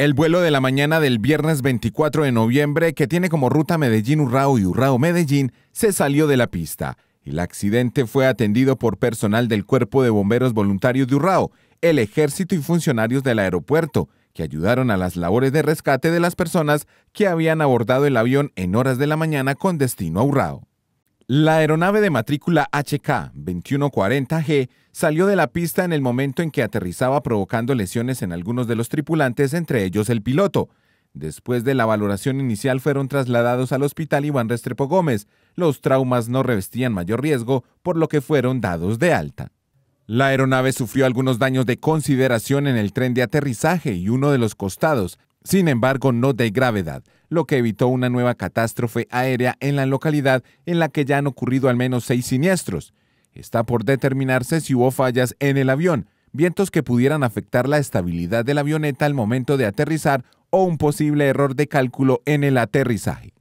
El vuelo de la mañana del viernes 24 de noviembre, que tiene como ruta Medellín-Urrao y Urrao-Medellín, se salió de la pista. El accidente fue atendido por personal del Cuerpo de Bomberos Voluntarios de Urrao, el Ejército y funcionarios del aeropuerto, que ayudaron a las labores de rescate de las personas que habían abordado el avión en horas de la mañana con destino a Urrao. La aeronave de matrícula HK-2140G salió de la pista en el momento en que aterrizaba provocando lesiones en algunos de los tripulantes, entre ellos el piloto. Después de la valoración inicial fueron trasladados al hospital Iván Restrepo Gómez. Los traumas no revestían mayor riesgo, por lo que fueron dados de alta. La aeronave sufrió algunos daños de consideración en el tren de aterrizaje y uno de los costados, sin embargo no de gravedad lo que evitó una nueva catástrofe aérea en la localidad en la que ya han ocurrido al menos seis siniestros. Está por determinarse si hubo fallas en el avión, vientos que pudieran afectar la estabilidad de la avioneta al momento de aterrizar o un posible error de cálculo en el aterrizaje.